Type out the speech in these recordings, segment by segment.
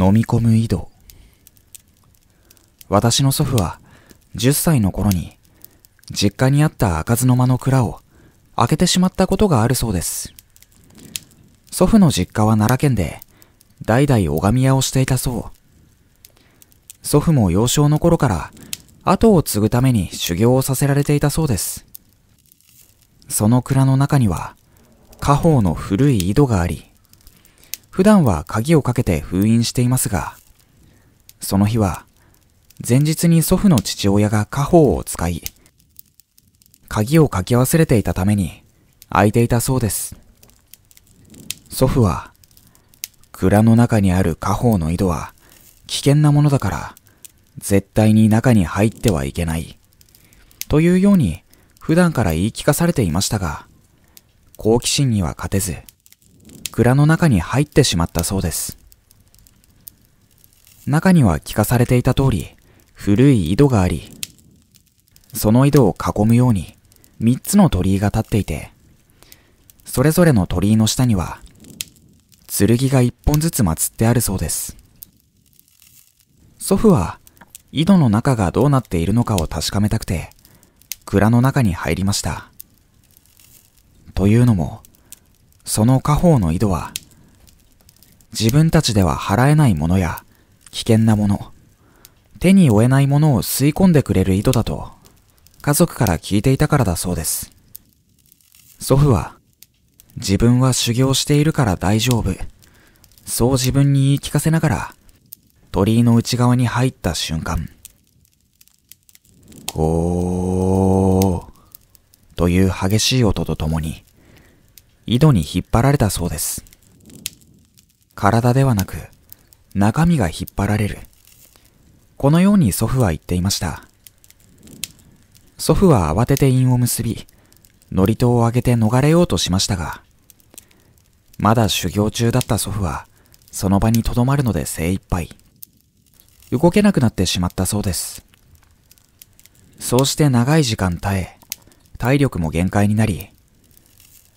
飲み込む井戸。私の祖父は10歳の頃に実家にあった開かずの間の蔵を開けてしまったことがあるそうです。祖父の実家は奈良県で代々拝み屋をしていたそう。祖父も幼少の頃から後を継ぐために修行をさせられていたそうです。その蔵の中には家宝の古い井戸があり、普段は鍵をかけて封印していますが、その日は、前日に祖父の父親が家宝を使い、鍵をかけ忘れていたために、開いていたそうです。祖父は、蔵の中にある家宝の井戸は危険なものだから、絶対に中に入ってはいけない。というように、普段から言い聞かされていましたが、好奇心には勝てず、蔵の中に入ってしまったそうです。中には聞かされていた通り、古い井戸があり、その井戸を囲むように3つの鳥居が立っていて、それぞれの鳥居の下には、剣が1本ずつ祀ってあるそうです。祖父は、井戸の中がどうなっているのかを確かめたくて、蔵の中に入りました。というのも、その家宝の井戸は、自分たちでは払えないものや危険なもの、手に負えないものを吸い込んでくれる井戸だと、家族から聞いていたからだそうです。祖父は、自分は修行しているから大丈夫。そう自分に言い聞かせながら、鳥居の内側に入った瞬間、ゴーという激しい音とともに、井戸に引っ張られたそうです。体ではなく、中身が引っ張られる。このように祖父は言っていました。祖父は慌てて韻を結び、祝詞を上げて逃れようとしましたが、まだ修行中だった祖父は、その場に留まるので精一杯。動けなくなってしまったそうです。そうして長い時間耐え、体力も限界になり、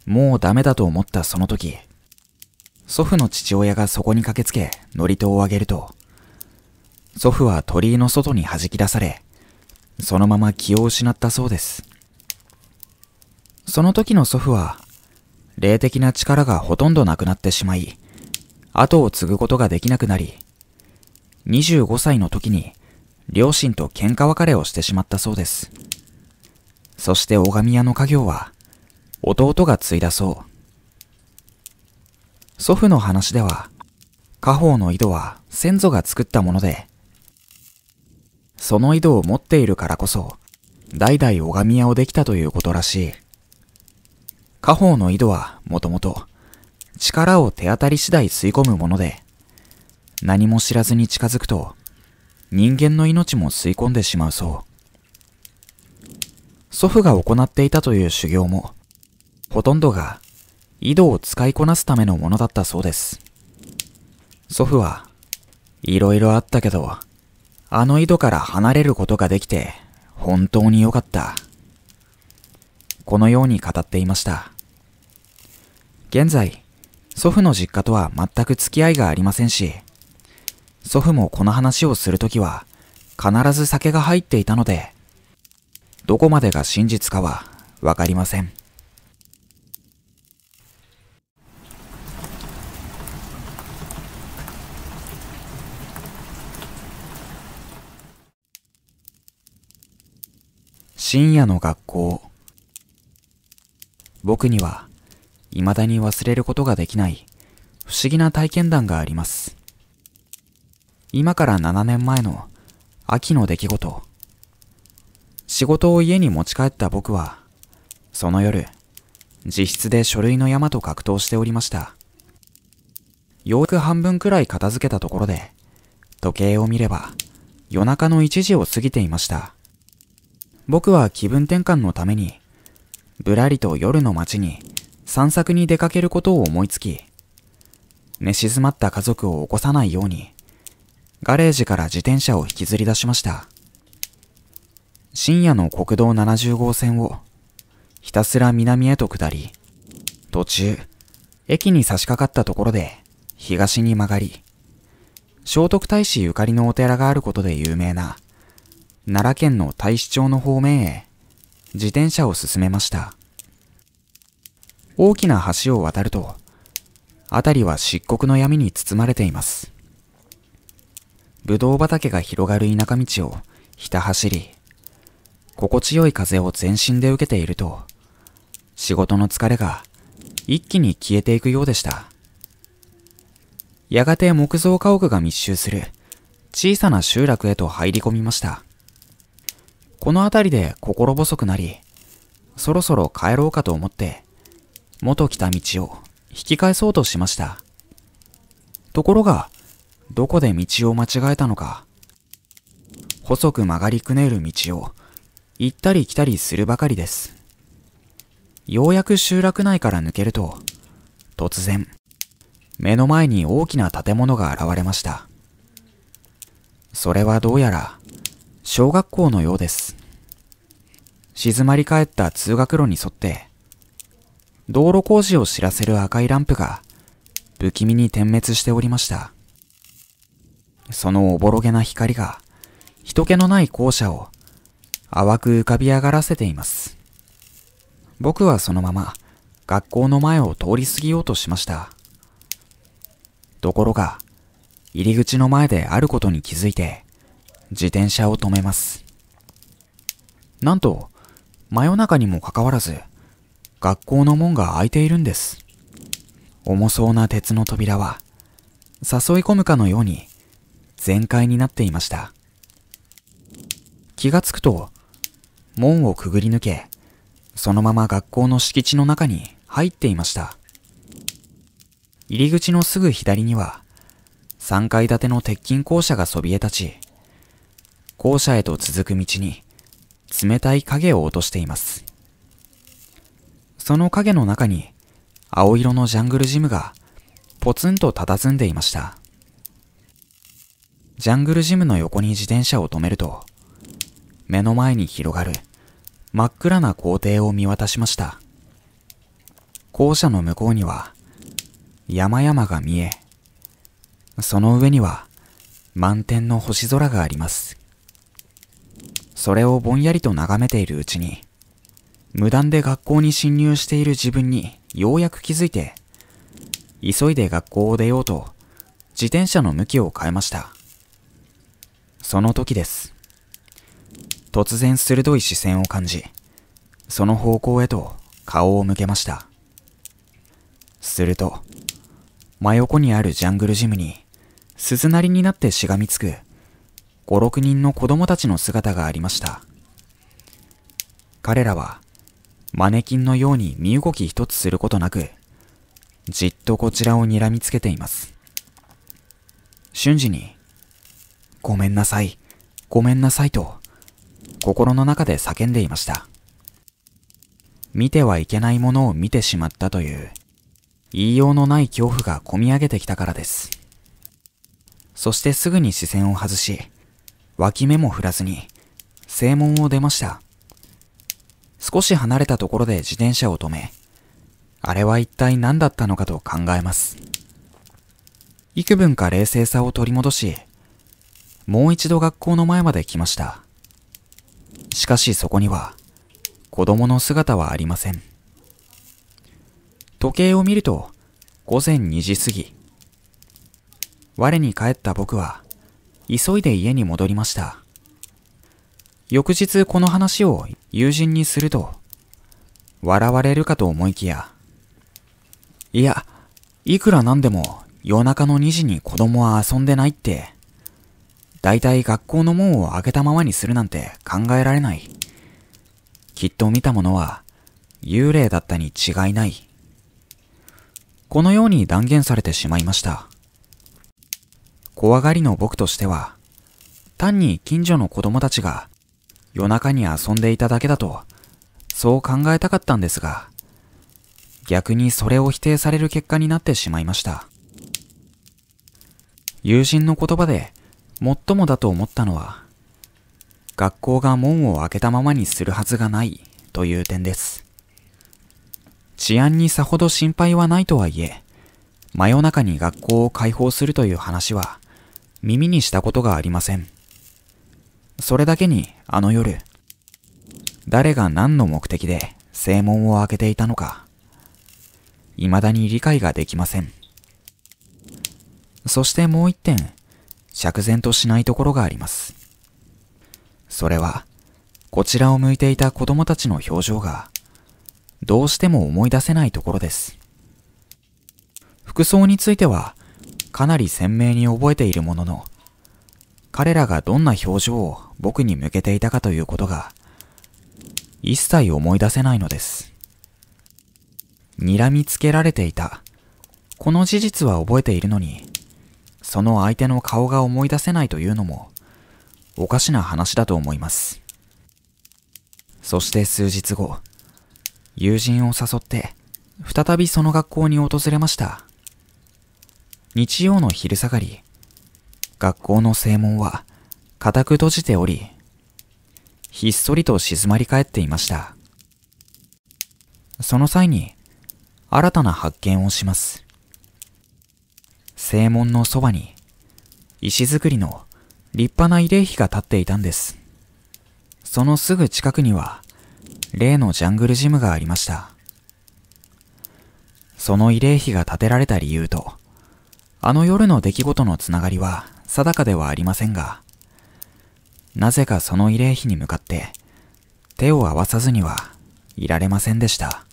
もうダメだと思ったその時、祖父の父親がそこに駆けつけ、祝とをあげると、祖父は鳥居の外に弾き出され、そのまま気を失ったそうです。その時の祖父は、霊的な力がほとんどなくなってしまい、後を継ぐことができなくなり、25歳の時に両親と喧嘩別れをしてしまったそうです。そして拝み屋の家業は、弟が継いだそう。祖父の話では、家宝の井戸は先祖が作ったもので、その井戸を持っているからこそ、代々拝み屋をできたということらしい。家宝の井戸はもともと、力を手当たり次第吸い込むもので、何も知らずに近づくと、人間の命も吸い込んでしまうそう。祖父が行っていたという修行も、ほとんどが井戸を使いこなすためのものだったそうです。祖父はいろいろあったけど、あの井戸から離れることができて本当に良かった。このように語っていました。現在、祖父の実家とは全く付き合いがありませんし、祖父もこの話をするときは必ず酒が入っていたので、どこまでが真実かはわかりません。深夜の学校。僕には、未だに忘れることができない、不思議な体験談があります。今から7年前の秋の出来事。仕事を家に持ち帰った僕は、その夜、自室で書類の山と格闘しておりました。ようやく半分くらい片付けたところで、時計を見れば、夜中の1時を過ぎていました。僕は気分転換のために、ぶらりと夜の街に散策に出かけることを思いつき、寝静まった家族を起こさないように、ガレージから自転車を引きずり出しました。深夜の国道70号線をひたすら南へと下り、途中、駅に差し掛かったところで東に曲がり、聖徳太子ゆかりのお寺があることで有名な奈良県の大使町の方面へ自転車を進めました。大きな橋を渡ると、辺りは漆黒の闇に包まれています。ぶどう畑が広がる田舎道をひた走り、心地よい風を全身で受けていると、仕事の疲れが一気に消えていくようでした。やがて木造家屋が密集する小さな集落へと入り込みました。この辺りで心細くなり、そろそろ帰ろうかと思って、元来た道を引き返そうとしました。ところが、どこで道を間違えたのか、細く曲がりくねる道を行ったり来たりするばかりです。ようやく集落内から抜けると、突然、目の前に大きな建物が現れました。それはどうやら、小学校のようです。静まり返った通学路に沿って、道路工事を知らせる赤いランプが不気味に点滅しておりました。そのおぼろげな光が人気のない校舎を淡く浮かび上がらせています。僕はそのまま学校の前を通り過ぎようとしました。ところが、入り口の前であることに気づいて、自転車を止めます。なんと、真夜中にもかかわらず、学校の門が開いているんです。重そうな鉄の扉は、誘い込むかのように、全開になっていました。気がつくと、門をくぐり抜け、そのまま学校の敷地の中に入っていました。入り口のすぐ左には、3階建ての鉄筋校舎がそびえ立ち、校舎へと続く道に、冷たい影を落としています。その影の中に、青色のジャングルジムが、ポツンと佇んでいました。ジャングルジムの横に自転車を止めると、目の前に広がる真っ暗な校庭を見渡しました。校舎の向こうには山々が見え、その上には満天の星空があります。それをぼんやりと眺めているうちに、無断で学校に侵入している自分にようやく気づいて、急いで学校を出ようと、自転車の向きを変えました。その時です。突然鋭い視線を感じ、その方向へと顔を向けました。すると、真横にあるジャングルジムに、鈴なりになってしがみつく5、6人の子供たちの姿がありました。彼らは、マネキンのように身動き一つすることなく、じっとこちらを睨みつけています。瞬時に、ごめんなさい、ごめんなさいと、心の中で叫んでいました。見てはいけないものを見てしまったという、言いようのない恐怖がこみ上げてきたからです。そしてすぐに視線を外し、脇目も振らずに、正門を出ました。少し離れたところで自転車を止め、あれは一体何だったのかと考えます。幾分か冷静さを取り戻し、もう一度学校の前まで来ました。しかしそこには、子供の姿はありません。時計を見ると、午前2時過ぎ。我に帰った僕は、急いで家に戻りました。翌日この話を友人にすると、笑われるかと思いきや、いや、いくらなんでも夜中の2時に子供は遊んでないって、大体学校の門を開けたままにするなんて考えられない。きっと見たものは幽霊だったに違いない。このように断言されてしまいました。怖がりの僕としては、単に近所の子供たちが夜中に遊んでいただけだと、そう考えたかったんですが、逆にそれを否定される結果になってしまいました。友人の言葉で最もだと思ったのは、学校が門を開けたままにするはずがないという点です。治安にさほど心配はないとはいえ、真夜中に学校を開放するという話は、耳にしたことがありません。それだけにあの夜、誰が何の目的で正門を開けていたのか、未だに理解ができません。そしてもう一点、釈然としないところがあります。それは、こちらを向いていた子供たちの表情が、どうしても思い出せないところです。服装については、かなり鮮明に覚えているものの、彼らがどんな表情を僕に向けていたかということが、一切思い出せないのです。睨みつけられていた。この事実は覚えているのに、その相手の顔が思い出せないというのも、おかしな話だと思います。そして数日後、友人を誘って、再びその学校に訪れました。日曜の昼下がり、学校の正門は固く閉じており、ひっそりと静まり返っていました。その際に、新たな発見をします。正門のそばに、石造りの立派な慰霊碑が立っていたんです。そのすぐ近くには、例のジャングルジムがありました。その慰霊碑が建てられた理由と、あの夜の出来事のつながりは定かではありませんが、なぜかその慰霊碑に向かって手を合わさずにはいられませんでした。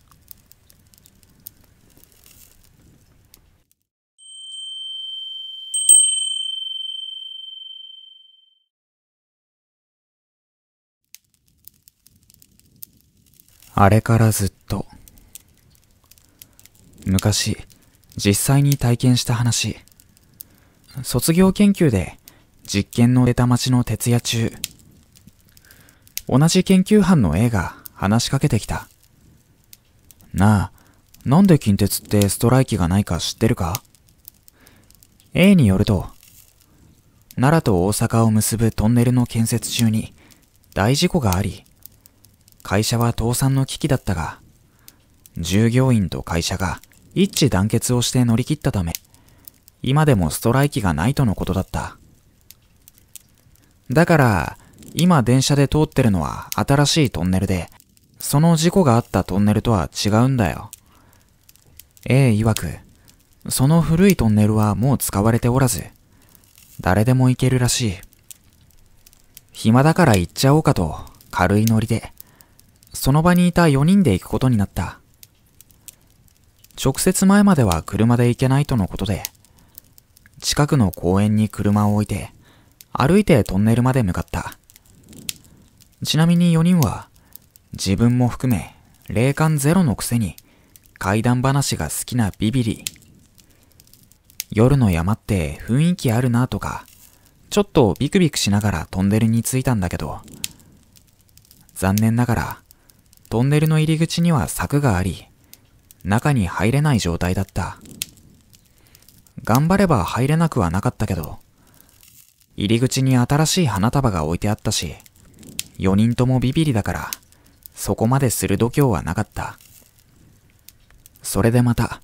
あれからずっと。昔、実際に体験した話。卒業研究で実験の出た町の徹夜中、同じ研究班の A が話しかけてきた。なあ、なんで近鉄ってストライキがないか知ってるか ?A によると、奈良と大阪を結ぶトンネルの建設中に大事故があり、会社は倒産の危機だったが、従業員と会社が一致団結をして乗り切ったため、今でもストライキがないとのことだった。だから、今電車で通ってるのは新しいトンネルで、その事故があったトンネルとは違うんだよ。A 曰く、その古いトンネルはもう使われておらず、誰でも行けるらしい。暇だから行っちゃおうかと、軽いノリで、その場にいた4人で行くことになった。直接前までは車で行けないとのことで、近くの公園に車を置いて、歩いてトンネルまで向かった。ちなみに4人は、自分も含め、霊感ゼロのくせに、怪談話が好きなビビリ。夜の山って雰囲気あるなとか、ちょっとビクビクしながらトンネルに着いたんだけど、残念ながら、トンネルの入り口には柵があり、中に入れない状態だった。頑張れば入れなくはなかったけど、入り口に新しい花束が置いてあったし、4人ともビビリだから、そこまでする度胸はなかった。それでまた、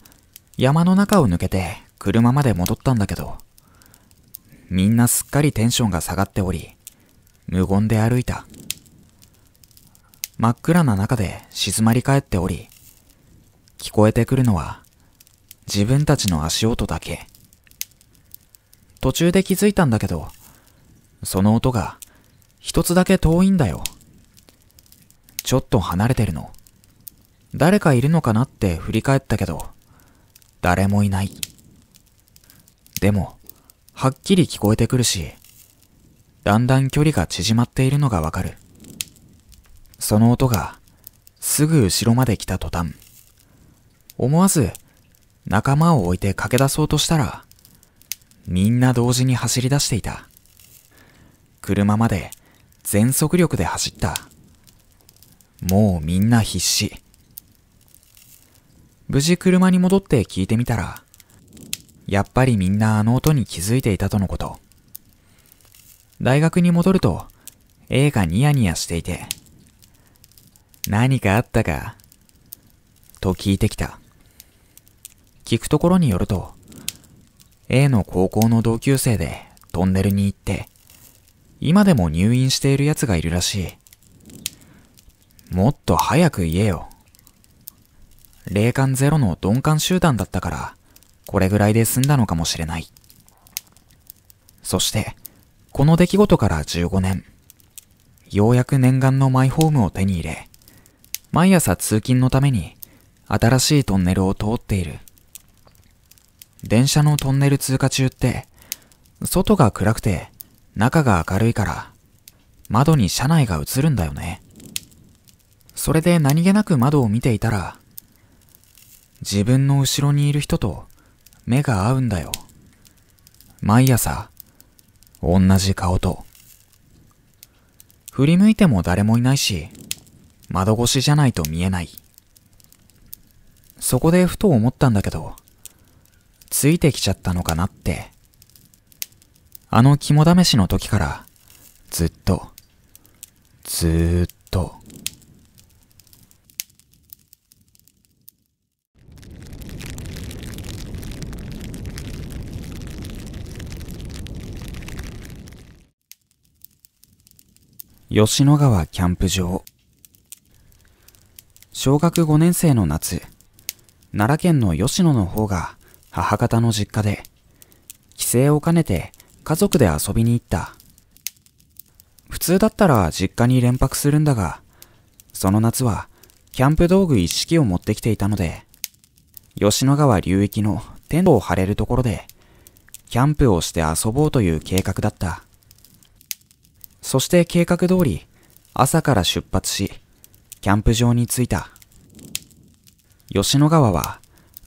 山の中を抜けて車まで戻ったんだけど、みんなすっかりテンションが下がっており、無言で歩いた。真っ暗な中で静まり返っており、聞こえてくるのは自分たちの足音だけ。途中で気づいたんだけど、その音が一つだけ遠いんだよ。ちょっと離れてるの。誰かいるのかなって振り返ったけど、誰もいない。でも、はっきり聞こえてくるし、だんだん距離が縮まっているのがわかる。その音が、すぐ後ろまで来た途端、思わず仲間を置いて駆け出そうとしたら、みんな同時に走り出していた。車まで全速力で走った。もうみんな必死。無事車に戻って聞いてみたら、やっぱりみんなあの音に気づいていたとのこと。大学に戻ると、A がニヤニヤしていて、何かあったか、と聞いてきた。聞くところによると、A の高校の同級生でトンネルに行って、今でも入院している奴がいるらしい。もっと早く言えよ。霊感ゼロの鈍感集団だったから、これぐらいで済んだのかもしれない。そして、この出来事から15年、ようやく念願のマイホームを手に入れ、毎朝通勤のために新しいトンネルを通っている。電車のトンネル通過中って、外が暗くて中が明るいから、窓に車内が映るんだよね。それで何気なく窓を見ていたら、自分の後ろにいる人と目が合うんだよ。毎朝、同じ顔と。振り向いても誰もいないし、窓越しじゃないと見えない。そこでふと思ったんだけど、ついてきちゃったのかなって。あの肝試しの時から、ずっと、ずーっと。吉野川キャンプ場小学5年生の夏奈良県の吉野の方が母方の実家で、帰省を兼ねて家族で遊びに行った。普通だったら実家に連泊するんだが、その夏はキャンプ道具一式を持ってきていたので、吉野川流域のテントを張れるところで、キャンプをして遊ぼうという計画だった。そして計画通り、朝から出発し、キャンプ場に着いた。吉野川は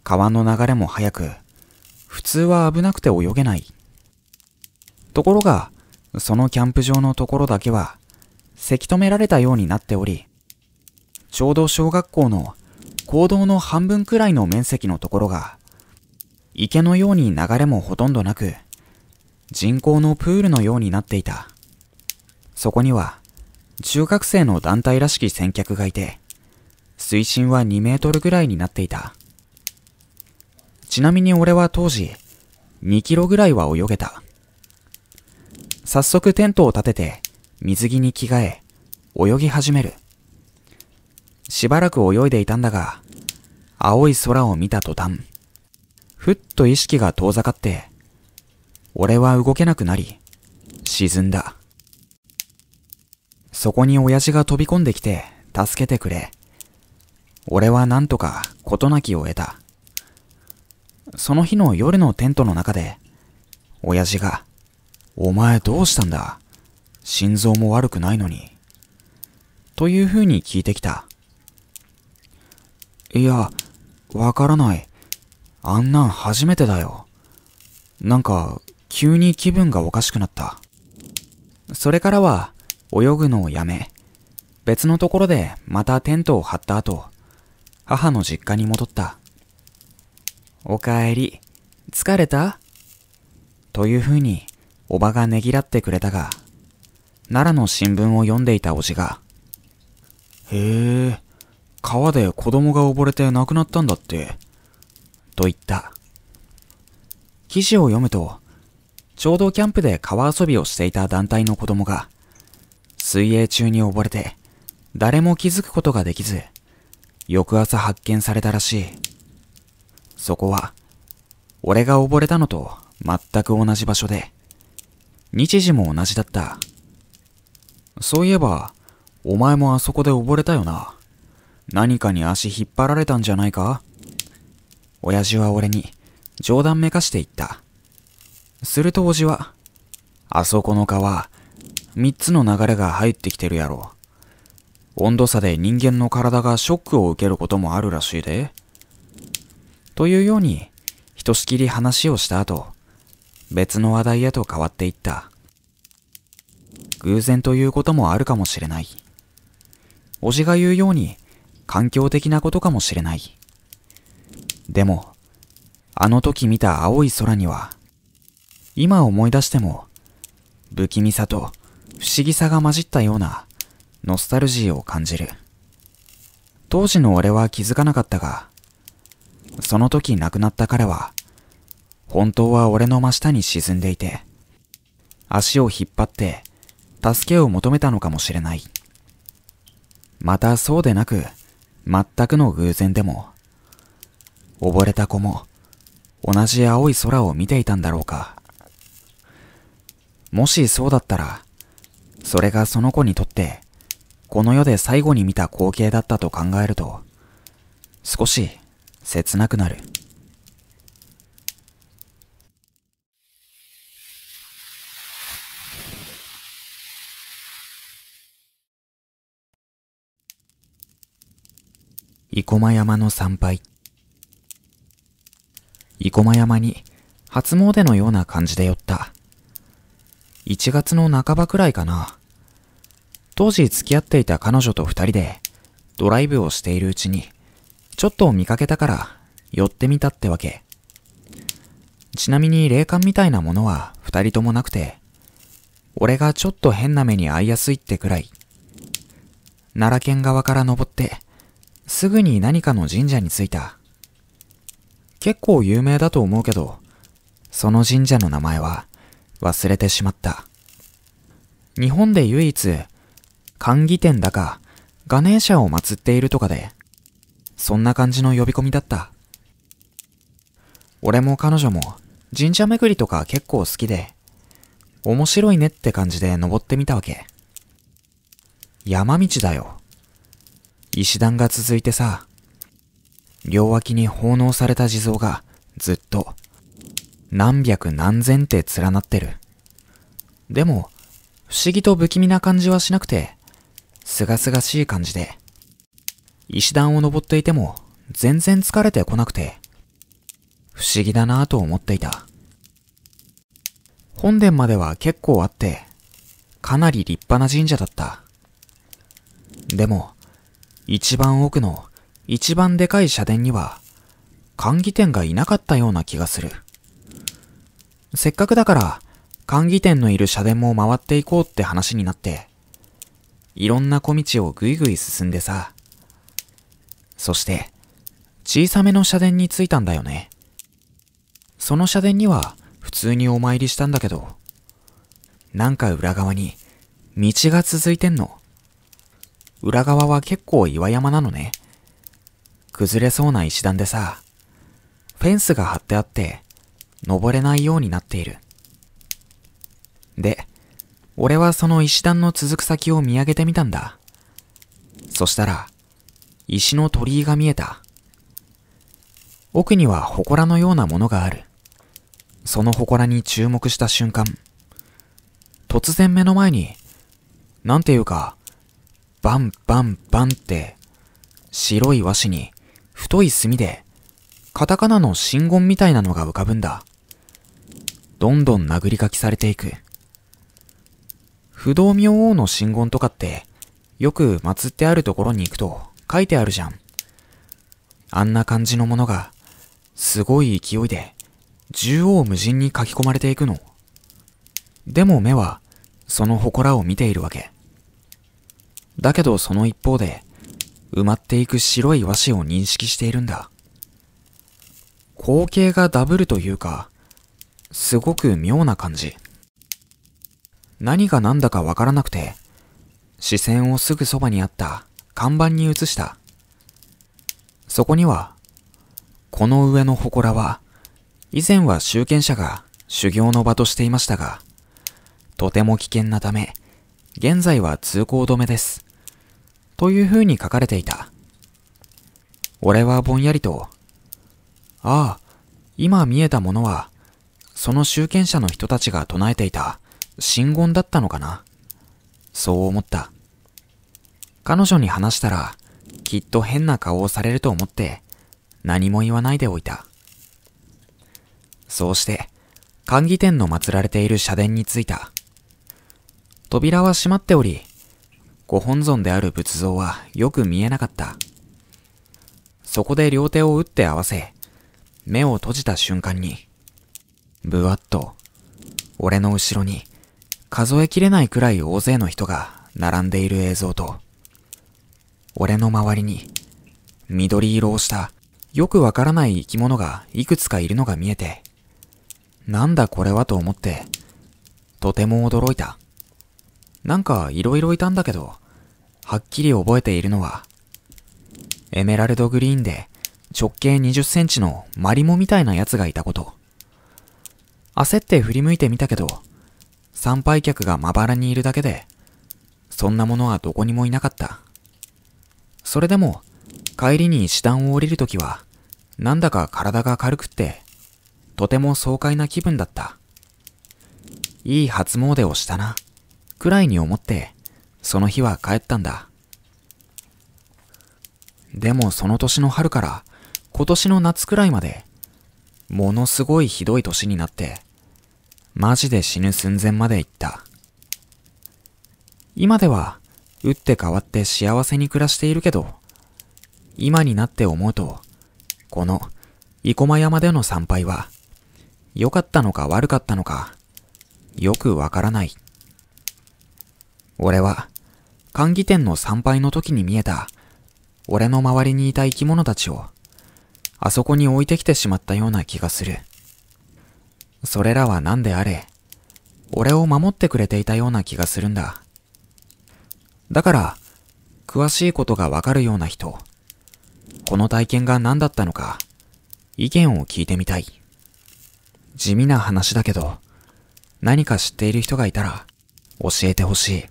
川の流れも速く、普通は危なくて泳げない。ところが、そのキャンプ場のところだけは、せき止められたようになっており、ちょうど小学校の行動の半分くらいの面積のところが、池のように流れもほとんどなく、人工のプールのようになっていた。そこには、中学生の団体らしき先客がいて、水深は2メートルぐらいになっていた。ちなみに俺は当時、2キロぐらいは泳げた。早速テントを立てて、水着に着替え、泳ぎ始める。しばらく泳いでいたんだが、青い空を見た途端、ふっと意識が遠ざかって、俺は動けなくなり、沈んだ。そこに親父が飛び込んできて、助けてくれ。俺はなんとか事なきを得た。その日の夜のテントの中で、親父が、お前どうしたんだ心臓も悪くないのに。という風に聞いてきた。いや、わからない。あんなん初めてだよ。なんか、急に気分がおかしくなった。それからは、泳ぐのをやめ、別のところでまたテントを張った後、母の実家に戻った。おかえり、疲れたというふうに、おばがねぎらってくれたが、奈良の新聞を読んでいたおじが、へえ、川で子供が溺れて亡くなったんだって、と言った。記事を読むと、ちょうどキャンプで川遊びをしていた団体の子供が、水泳中に溺れて、誰も気づくことができず、翌朝発見されたらしい。そこは、俺が溺れたのと全く同じ場所で、日時も同じだった。そういえば、お前もあそこで溺れたよな。何かに足引っ張られたんじゃないか親父は俺に冗談めかして言った。するとおじは、あそこの川、三つの流れが入ってきてるやろ。温度差で人間の体がショックを受けることもあるらしいで。というように、ひとしきり話をした後、別の話題へと変わっていった。偶然ということもあるかもしれない。おじが言うように、環境的なことかもしれない。でも、あの時見た青い空には、今思い出しても、不気味さと不思議さが混じったようなノスタルジーを感じる。当時の俺は気づかなかったが、その時亡くなった彼は、本当は俺の真下に沈んでいて、足を引っ張って助けを求めたのかもしれない。またそうでなく、全くの偶然でも、溺れた子も同じ青い空を見ていたんだろうか。もしそうだったら、それがその子にとって、この世で最後に見た光景だったと考えると、少し切なくなる生駒山の参拝生駒山に初詣のような感じで寄った1月の半ばくらいかな当時付き合っていた彼女と二人でドライブをしているうちにちょっと見かけたから寄ってみたってわけ。ちなみに霊感みたいなものは二人ともなくて、俺がちょっと変な目に遭いやすいってくらい。奈良県側から登って、すぐに何かの神社に着いた。結構有名だと思うけど、その神社の名前は忘れてしまった。日本で唯一、管義店だか、ガネーシャを祀っているとかで、そんな感じの呼び込みだった。俺も彼女も神社巡りとか結構好きで、面白いねって感じで登ってみたわけ。山道だよ。石段が続いてさ、両脇に奉納された地蔵がずっと何百何千って連なってる。でも、不思議と不気味な感じはしなくて、すがすがしい感じで、石段を登っていても全然疲れてこなくて、不思議だなぁと思っていた。本殿までは結構あって、かなり立派な神社だった。でも、一番奥の一番でかい社殿には、管理店がいなかったような気がする。せっかくだから、管理店のいる社殿も回っていこうって話になって、いろんな小道をぐいぐい進んでさ、そして、小さめの社殿に着いたんだよね。その社殿には普通にお参りしたんだけど、なんか裏側に道が続いてんの。裏側は結構岩山なのね。崩れそうな石段でさ、フェンスが張ってあって、登れないようになっている。で、俺はその石段の続く先を見上げてみたんだ。そしたら、石の鳥居が見えた。奥には祠のようなものがある。その祠に注目した瞬間、突然目の前に、なんていうか、バンバンバンって、白い和紙に太い墨で、カタカナの真言みたいなのが浮かぶんだ。どんどん殴り書きされていく。不動明王の真言とかって、よく祀ってあるところに行くと、書いてあるじゃん。あんな感じのものが、すごい勢いで、縦横無尽に書き込まれていくの。でも目は、その祠を見ているわけ。だけどその一方で、埋まっていく白い和紙を認識しているんだ。光景がダブルというか、すごく妙な感じ。何が何だかわからなくて、視線をすぐそばにあった看板に移した。そこには、この上の祠は、以前は集権者が修行の場としていましたが、とても危険なため、現在は通行止めです。という風に書かれていた。俺はぼんやりと、ああ、今見えたものは、その集権者の人たちが唱えていた、信言だったのかな。そう思った。彼女に話したら、きっと変な顔をされると思って、何も言わないでおいた。そうして、管理店の祀られている社殿に着いた。扉は閉まっており、ご本尊である仏像はよく見えなかった。そこで両手を打って合わせ、目を閉じた瞬間に、ぶわっと、俺の後ろに、数えきれないくらい大勢の人が並んでいる映像と、俺の周りに、緑色をした、よくわからない生き物がいくつかいるのが見えて、なんだこれはと思って、とても驚いた。なんか色々いたんだけど、はっきり覚えているのは、エメラルドグリーンで直径20センチのマリモみたいなやつがいたこと。焦って振り向いてみたけど、参拝客がまばらにいるだけで、そんなものはどこにもいなかった。それでも、帰りに石段を降りるときは、なんだか体が軽くって、とても爽快な気分だった。いい初詣をしたな、くらいに思って、その日は帰ったんだ。でもその年の春から、今年の夏くらいまで、ものすごいひどい年になって、マジで死ぬ寸前まで行った。今では、打って変わって幸せに暮らしているけど、今になって思うと、この、生駒山での参拝は、良かったのか悪かったのか、よくわからない。俺は、管理店の参拝の時に見えた、俺の周りにいた生き物たちを、あそこに置いてきてしまったような気がする。それらは何であれ、俺を守ってくれていたような気がするんだ。だから、詳しいことがわかるような人、この体験が何だったのか、意見を聞いてみたい。地味な話だけど、何か知っている人がいたら、教えてほしい。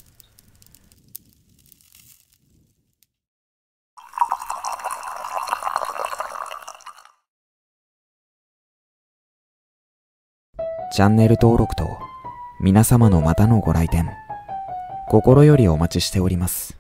チャンネル登録と皆様のまたのご来店。心よりお待ちしております。